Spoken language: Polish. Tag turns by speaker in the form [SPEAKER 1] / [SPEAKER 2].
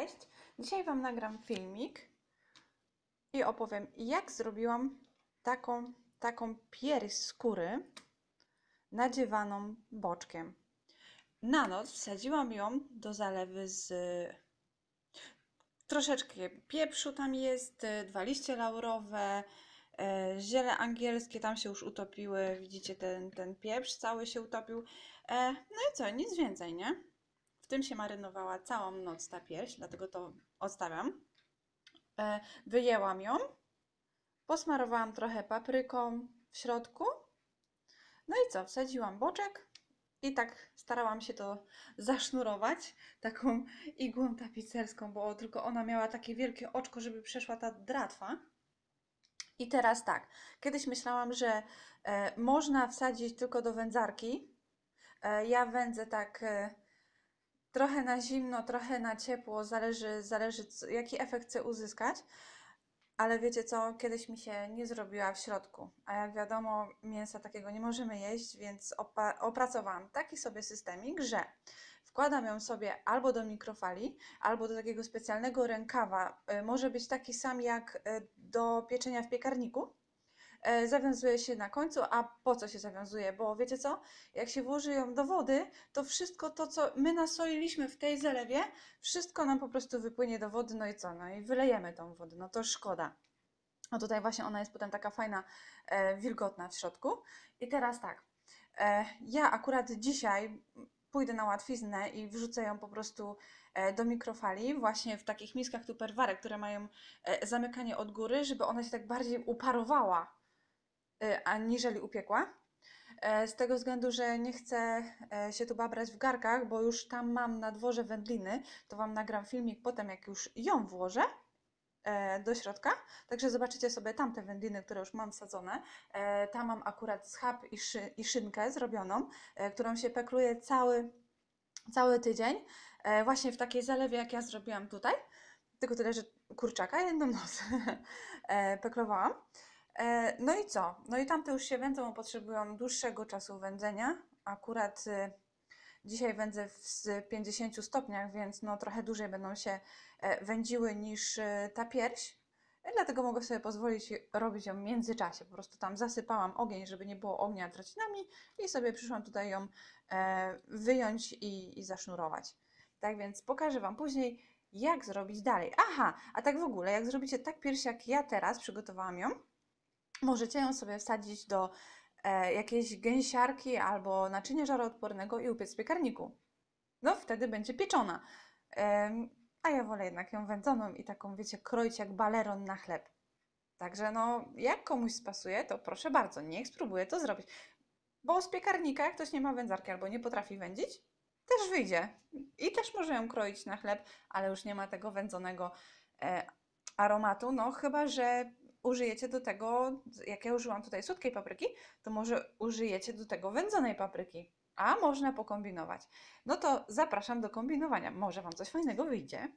[SPEAKER 1] Cześć! Dzisiaj Wam nagram filmik i opowiem, jak zrobiłam taką, taką pierś skóry nadziewaną boczkiem. Na noc wsadziłam ją do zalewy z troszeczkę pieprzu tam jest, dwa liście laurowe, e, ziele angielskie tam się już utopiły, widzicie ten, ten pieprz cały się utopił. E, no i co, nic więcej, nie? tym się marynowała całą noc ta pierś, dlatego to odstawiam. E, wyjęłam ją, posmarowałam trochę papryką w środku. No i co, wsadziłam boczek i tak starałam się to zasznurować taką igłą tapicerską, bo tylko ona miała takie wielkie oczko, żeby przeszła ta dratwa. I teraz tak, kiedyś myślałam, że e, można wsadzić tylko do wędzarki. E, ja wędzę tak e, trochę na zimno, trochę na ciepło, zależy, zależy jaki efekt chcę uzyskać. Ale wiecie co, kiedyś mi się nie zrobiła w środku, a jak wiadomo, mięsa takiego nie możemy jeść, więc opracowałam taki sobie systemik, że wkładam ją sobie albo do mikrofali, albo do takiego specjalnego rękawa. Y, może być taki sam jak y, do pieczenia w piekarniku, E, zawiązuje się na końcu. A po co się zawiązuje? Bo wiecie co? Jak się włoży ją do wody, to wszystko to, co my nasoliliśmy w tej zalewie, wszystko nam po prostu wypłynie do wody, no i co? No i wylejemy tą wodę, no to szkoda. No tutaj właśnie ona jest potem taka fajna, e, wilgotna w środku. I teraz tak, e, ja akurat dzisiaj pójdę na łatwiznę i wrzucę ją po prostu do mikrofali, właśnie w takich miskach tupperware, które mają zamykanie od góry, żeby ona się tak bardziej uparowała Y, aniżeli upiekła. E, z tego względu, że nie chcę e, się tu babrać w garkach, bo już tam mam na dworze wędliny, to Wam nagram filmik potem, jak już ją włożę e, do środka. Także zobaczycie sobie tamte wędliny, które już mam wsadzone. Tam mam akurat schab i, szy i szynkę zrobioną, którą się pekluje cały, cały tydzień. Właśnie w takiej zalewie, jak ja zrobiłam tutaj. Tylko tyle, że kurczaka jedną noc peklowałam. E, no i co? No i tamte już się wędzą, bo potrzebują dłuższego czasu wędzenia. Akurat y, dzisiaj wędzę w 50 stopniach, więc no trochę dłużej będą się e, wędziły niż e, ta pierś. Dlatego mogę sobie pozwolić robić ją w międzyczasie. Po prostu tam zasypałam ogień, żeby nie było ognia tracinami i sobie przyszłam tutaj ją wyjąć i, i zasznurować. Tak więc pokażę Wam później, jak zrobić dalej. Aha, a tak w ogóle, jak zrobicie tak pierś jak ja teraz, przygotowałam ją, Możecie ją sobie wsadzić do e, jakiejś gęsiarki albo naczynia żaroodpornego i upiec w piekarniku. No wtedy będzie pieczona. E, a ja wolę jednak ją wędzoną i taką, wiecie, kroić jak baleron na chleb. Także no, jak komuś spasuje, to proszę bardzo, niech spróbuje to zrobić. Bo z piekarnika, jak ktoś nie ma wędzarki albo nie potrafi wędzić, też wyjdzie. I też może ją kroić na chleb, ale już nie ma tego wędzonego e, aromatu. No, chyba że użyjecie do tego, jak ja użyłam tutaj słodkiej papryki, to może użyjecie do tego wędzonej papryki, a można pokombinować. No to zapraszam do kombinowania. Może Wam coś fajnego wyjdzie.